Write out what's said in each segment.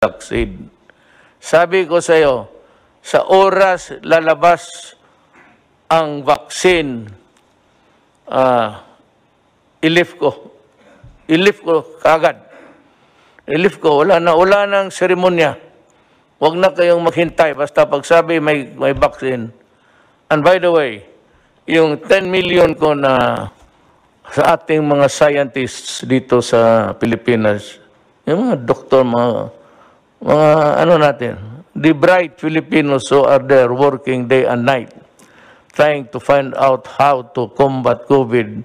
dioxide. Sabi ko sa iyo, sa oras lalabas ang vaccine, uh, ilif ko. Ilif ko kagad. Ilif ko, wala na, wala na ang seremonya. Huwag na kayong maghintay. Basta pagsabi may, may vaccine. And by the way, yung 10 million ko na sa ating mga scientists dito sa Pilipinas, yung mga doktor, mga mga ano natin, the bright Filipinos who are there working day and night trying to find out how to combat COVID,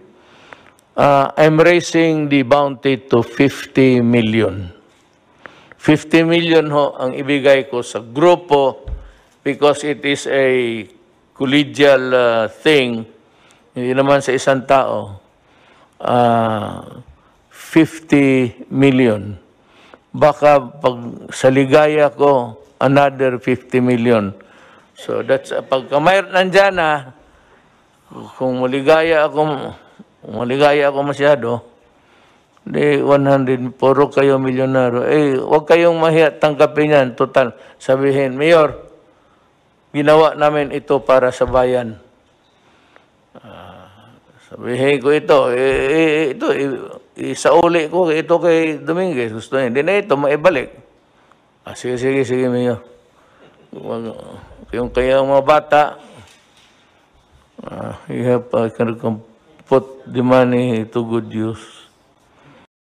uh, I'm raising the bounty to 50 million. 50 million ho ang ibigay ko sa grupo because it is a collegial uh, thing, hindi naman sa isang tao, uh, 50 million baka pag sa ligaya ko, another 50 million. So that's, pagka mayroon nandyan ah, kung maligaya ako, maligaya ako masyado, di 100, puro kayo milyonaryo. Eh, huwag kayong mahiya, tangkapin yan, total. Sabihin, Mayor, ginawa namin ito para sa bayan. Uh, sabihin ko ito, eh, eh ito, eh, eh, sa uli ko, eh, ito kay Dominguez, gusto niya. Hindi na ito, maibalik. Ah, sige, sige, sige, Mayor. Ano, yung kaya mga bata, uh, you have, I can put the money to good use.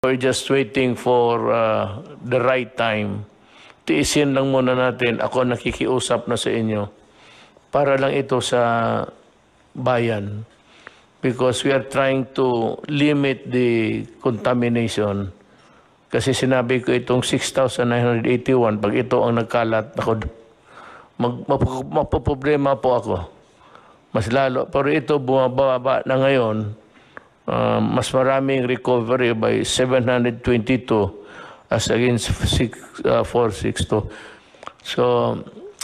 We're just waiting for uh, the right time. Tiisin lang muna natin, ako nakikiusap na sa inyo, para lang ito sa bayan because we are trying to limit the contamination. Kasi sinabi ko itong 6,981, pag ito ang nagkalat, ako, mag, mapaproblema po ako. Mas lalo. Pero ito bumababa na ngayon, uh, mas maraming recovery by 722 as against 6, uh, 462. So,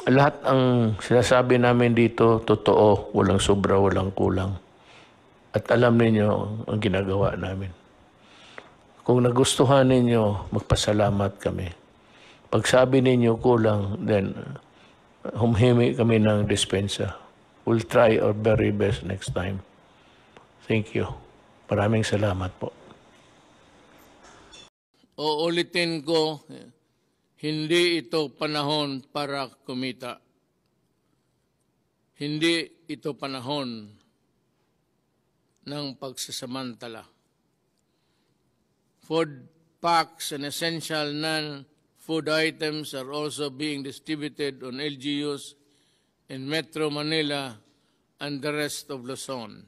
lahat ang sinasabi namin dito, totoo, walang sobra, walang kulang. At alam ninyo ang ginagawa namin. Kung nagustuhan ninyo, magpasalamat kami. Pag sabi ninyo kulang, then humhimi kami ng dispensa. We'll try our very best next time. Thank you. Maraming salamat po. Uulitin ko, hindi ito panahon para kumita. Hindi ito panahon ng pagsasamantala. Food packs and essential non-food items are also being distributed on LGUs in Metro Manila and the rest of Luzon.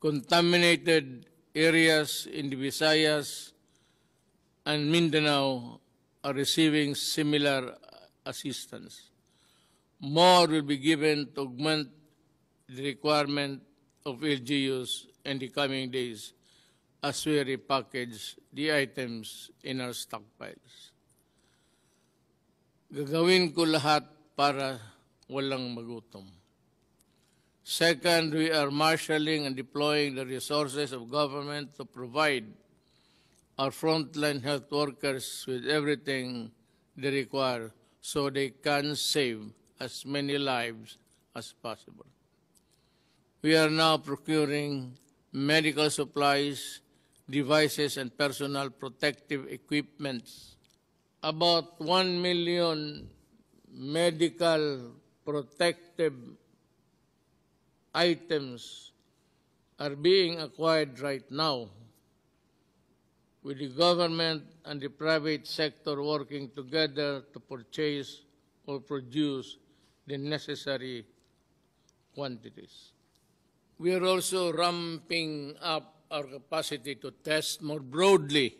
Contaminated areas in the Visayas and Mindanao are receiving similar assistance. More will be given to augment the requirement of LGUs in the coming days as we repackage the items in our stockpiles. Gagawin ko lahat para walang magutom. Second, we are marshaling and deploying the resources of government to provide our frontline health workers with everything they require so they can save as many lives as possible. We are now procuring medical supplies, devices, and personal protective equipment. About 1 million medical protective items are being acquired right now with the government and the private sector working together to purchase or produce the necessary quantities. We are also ramping up our capacity to test more broadly,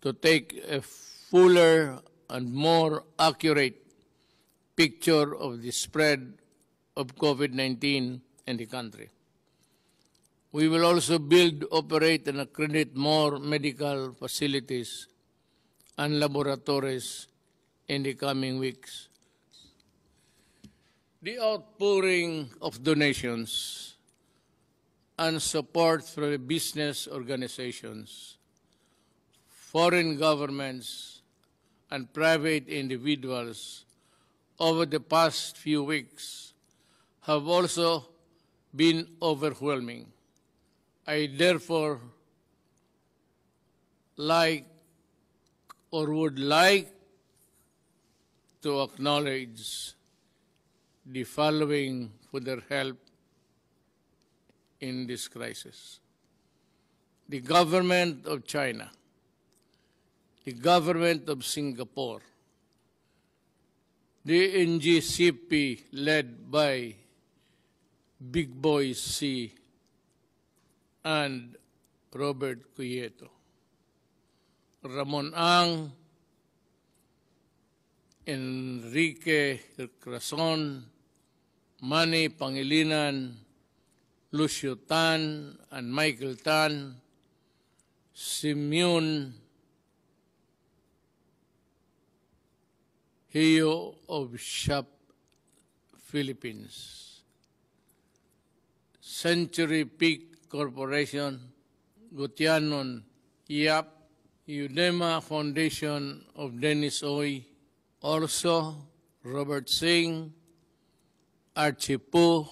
to take a fuller and more accurate picture of the spread of COVID-19 in the country. We will also build, operate, and accredit more medical facilities and laboratories in the coming weeks. The outpouring of donations and support from business organizations, foreign governments, and private individuals over the past few weeks have also been overwhelming. I therefore like or would like to acknowledge the following for their help in this crisis. The government of China, the government of Singapore, the NGCP led by Big Boy C and Robert Cuieto, Ramon Ang, Enrique Crason, Manny Pangilinan, Lucio Tan and Michael Tan, Simeon Heo of Shop Philippines, Century Peak Corporation, Gutianon Yap, Udema Foundation of Dennis Oy, also Robert Singh, Archie Poe,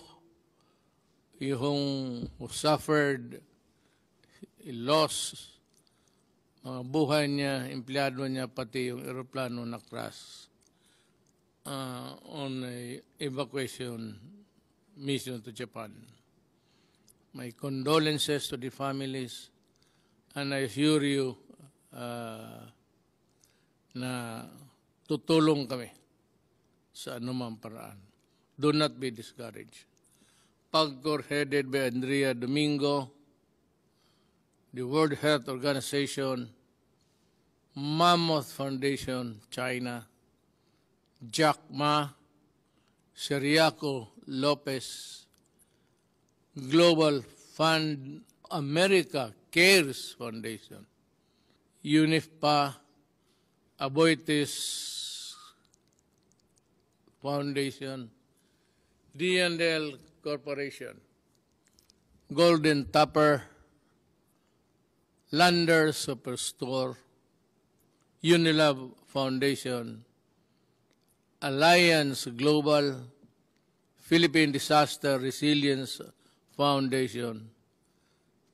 yung who suffered loss, mga buhay niya, empleyado niya, pati yung aeroplano na crash uh, on a evacuation mission to Japan. My condolences to the families and I assure you uh, na tutulong kami sa anumang paraan. Do not be discouraged. PAGCOR headed by Andrea Domingo, the World Health Organization, Mammoth Foundation, China, Jack Ma, Seriaco Lopez, Global Fund America Cares Foundation, UNIFPA, Aboitis Foundation, DNL Corporation, Golden Tupper, Lander Superstore, Unilab Foundation, Alliance Global, Philippine Disaster Resilience Foundation,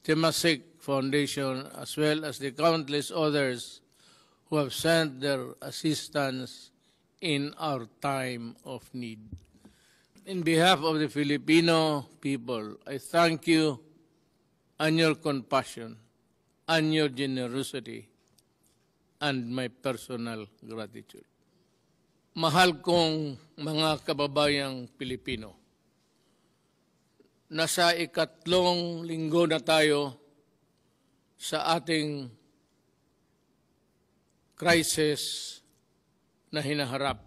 Temasek Foundation, as well as the countless others who have sent their assistance in our time of need. in behalf of the Filipino people, I thank you and your compassion and your generosity and my personal gratitude. Mahal kong mga kababayang Pilipino, nasa ikatlong linggo na tayo sa ating crisis na hinaharap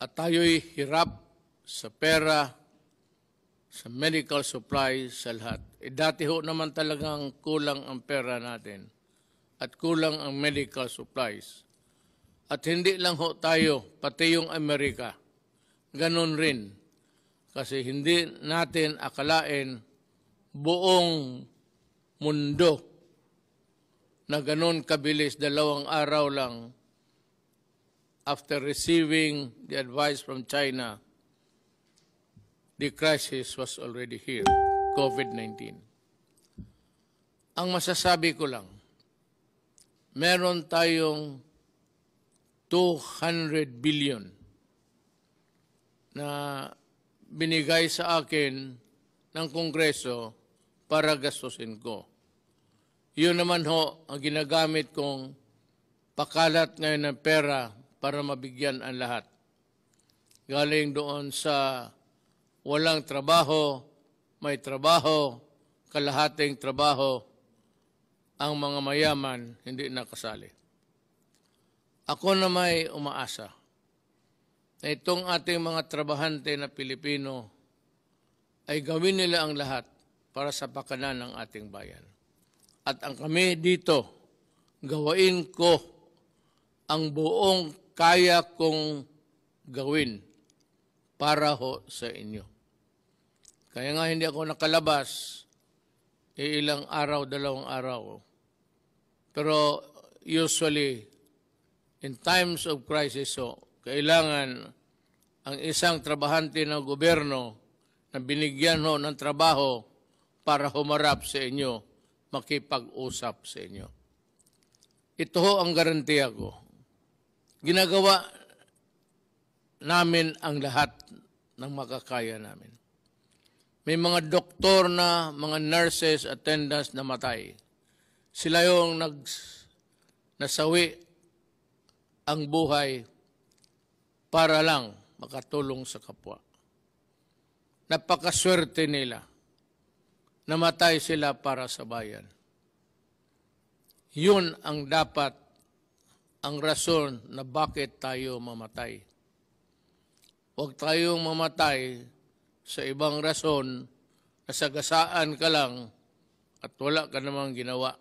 at tayo'y hirap sa pera, sa medical supplies, sa lahat. E dati ho naman talagang kulang ang pera natin at kulang ang medical supplies. At hindi lang ho tayo, pati yung Amerika. ganun rin. Kasi hindi natin akalain buong mundo na ganun kabilis, dalawang araw lang, after receiving the advice from China, the crisis was already here, COVID-19. Ang masasabi ko lang, meron tayong 200 billion na binigay sa akin ng Kongreso para gastusin ko. Yun naman ho ang ginagamit kong pakalat ngayon ng pera para mabigyan ang lahat. Galing doon sa walang trabaho, may trabaho, kalahating trabaho, ang mga mayaman hindi nakasali. Ako na may umaasa na itong ating mga trabahante na Pilipino ay gawin nila ang lahat para sa pakanan ng ating bayan. At ang kami dito, gawain ko ang buong kaya kong gawin para ho sa inyo. Kaya nga hindi ako nakalabas e ilang araw, dalawang araw. Pero usually, in times of crisis, so, kailangan ang isang trabahante ng gobyerno na binigyan ho ng trabaho para humarap sa inyo, makipag-usap sa inyo. Ito ho ang garantiya ko ginagawa namin ang lahat ng makakaya namin. May mga doktor na, mga nurses, attendants na matay. Sila yung nag, nasawi ang buhay para lang makatulong sa kapwa. Napakaswerte nila. Namatay sila para sa bayan. Yun ang dapat ang rason na bakit tayo mamatay. Huwag tayong mamatay sa ibang rason na sagasaan ka lang at wala ka namang ginawa.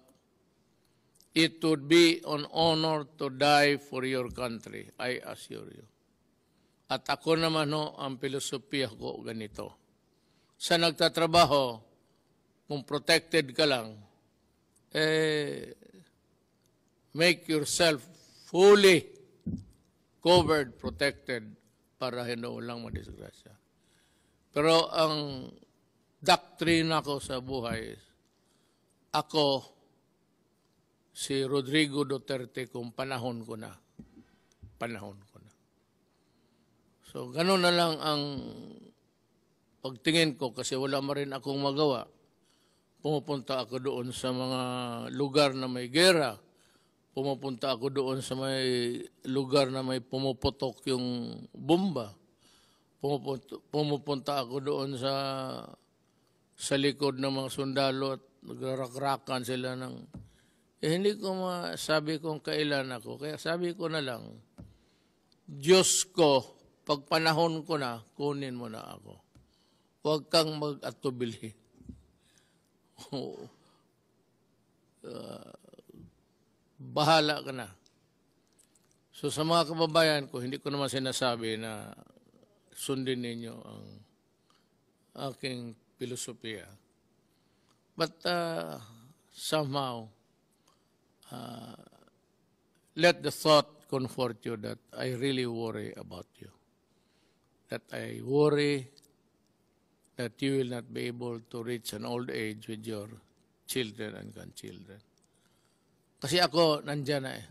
It would be an honor to die for your country, I assure you. At ako naman ho, ang filosofiya ko ganito. Sa nagtatrabaho, kung protected ka lang, eh, make yourself fully covered, protected para hindi hinuulang madisgrasya. Pero ang doktrina ko sa buhay is, ako, si Rodrigo Duterte, kung panahon ko na, panahon ko na. So, ganun na lang ang pagtingin ko kasi wala ma rin akong magawa. Pumupunta ako doon sa mga lugar na may gera pumupunta ako doon sa may lugar na may pumuputok yung bomba. Pumupunta, pumupunta ako doon sa sa likod ng mga sundalo at nagrarakrakan sila ng... Eh, hindi ko masabi kung kailan ako. Kaya sabi ko na lang, Diyos ko, pag panahon ko na, kunin mo na ako. Huwag kang mag-atubilhin. uh, bahala ka na. So sa mga kababayan ko, hindi ko naman sinasabi na sundin ninyo ang aking filosofiya. But uh, somehow, uh, let the thought comfort you that I really worry about you. That I worry that you will not be able to reach an old age with your children and grandchildren. Kasi ako, nandyan na eh.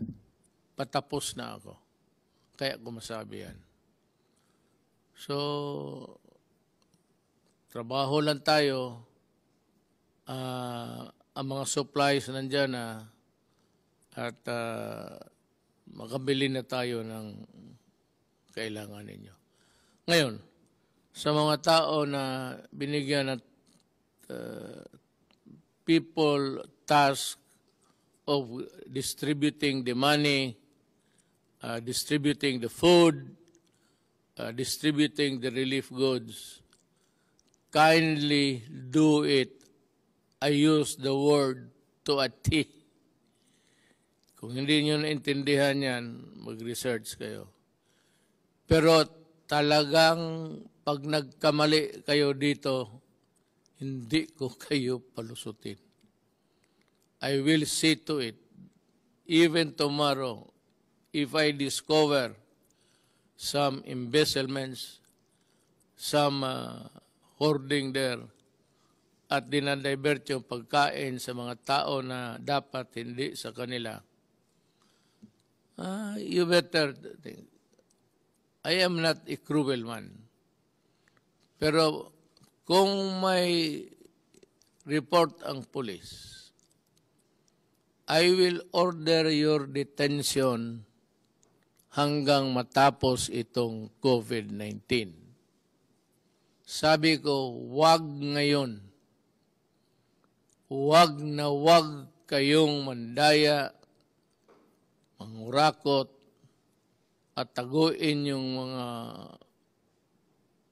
Patapos na ako. Kaya ko masabi yan. So, trabaho lang tayo. Uh, ang mga supplies nandyan na at uh, makabili na tayo ng kailangan ninyo. Ngayon, sa mga tao na binigyan at uh, people task of distributing the money, uh, distributing the food, uh, distributing the relief goods, kindly do it. I use the word to a T. Kung hindi nyo naintindihan yan, mag-research kayo. Pero talagang pag nagkamali kayo dito, hindi ko kayo palusutin. I will see to it, even tomorrow, if I discover some embezzlements, some uh, hoarding there, at dinadivert yung pagkain sa mga tao na dapat hindi sa kanila, uh, you better think, I am not a cruel man. Pero kung may report ang police, I will order your detention hanggang matapos itong COVID-19. Sabi ko, wag ngayon. Wag na wag kayong mandaya, mangurakot, at taguin yung mga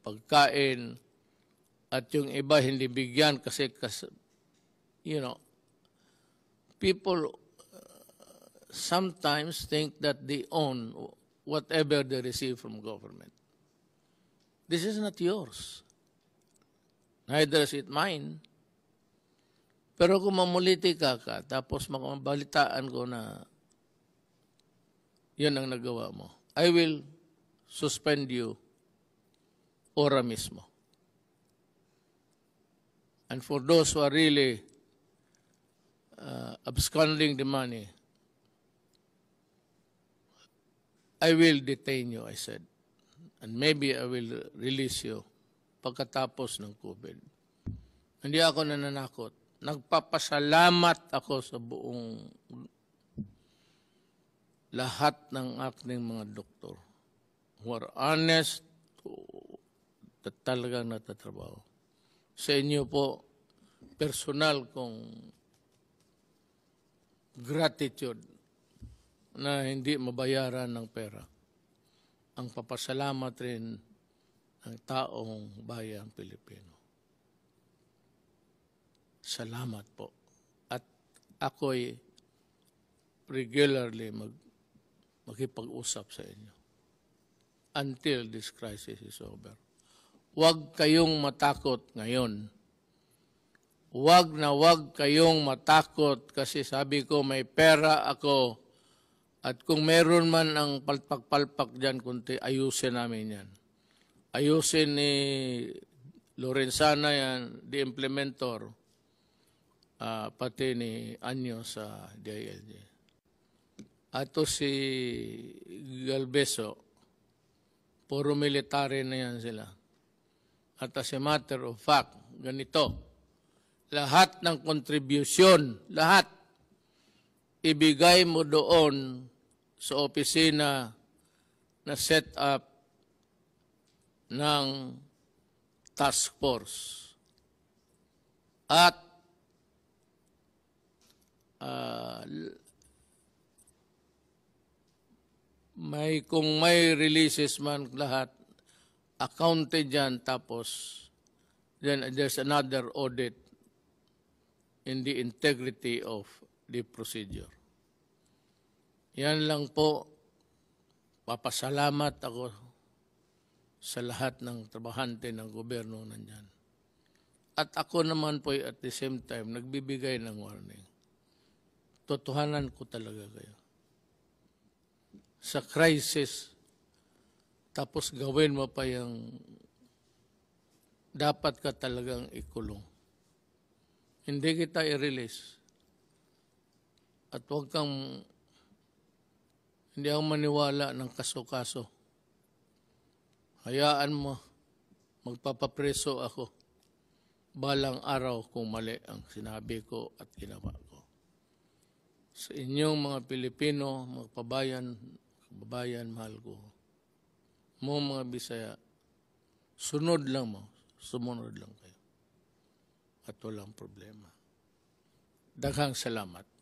pagkain at yung iba hindi bigyan kasi, kasi you know, people uh, sometimes think that they own whatever they receive from government. This is not yours. Neither is it mine. Pero kung ka ka, tapos makabalitaan ko na yun ang nagawa mo, I will suspend you ora mismo. And for those who are really uh, absconding the money. I will detain you, I said. And maybe I will release you pagkatapos ng COVID. Hindi ako nananakot. Nagpapasalamat ako sa buong lahat ng aking mga doktor who are honest to talagang natatrabaho. Sa inyo po, personal kong gratitude na hindi mabayaran ng pera. Ang papasalamat rin ng taong bayang Pilipino. Salamat po. At ako'y regularly mag, magkipag-usap sa inyo until this crisis is over. Huwag kayong matakot ngayon wag na wag kayong matakot kasi sabi ko may pera ako at kung meron man ang palpak-palpak dyan, kunti, ayusin namin yan. Ayusin ni Lorenzana yan, the implementor, uh, ah, pati ni Anyo sa DILG. Ato si Galbeso, puro military na yan sila. At as a matter of fact, ganito, lahat ng kontribusyon, lahat, ibigay mo doon sa opisina na set up ng task force. At uh, may kung may releases man lahat, accounted yan tapos then there's another audit in the integrity of the procedure. Yan lang po. Papasalamat ako sa lahat ng trabahante ng gobyerno nandyan. At ako naman po at the same time, nagbibigay ng warning. Totohanan ko talaga kayo. Sa crisis, tapos gawin mo pa yung dapat ka talagang ikulong hindi kita i-release. At huwag kang, hindi ako maniwala ng kaso-kaso. Hayaan mo, magpapapreso ako. Balang araw kung mali ang sinabi ko at ginawa ko. Sa inyong mga Pilipino, magpabayan, kababayan, mahal ko. Mo mga Bisaya, sunod lang mo, sumunod lang kayo at walang problema. Daghang salamat.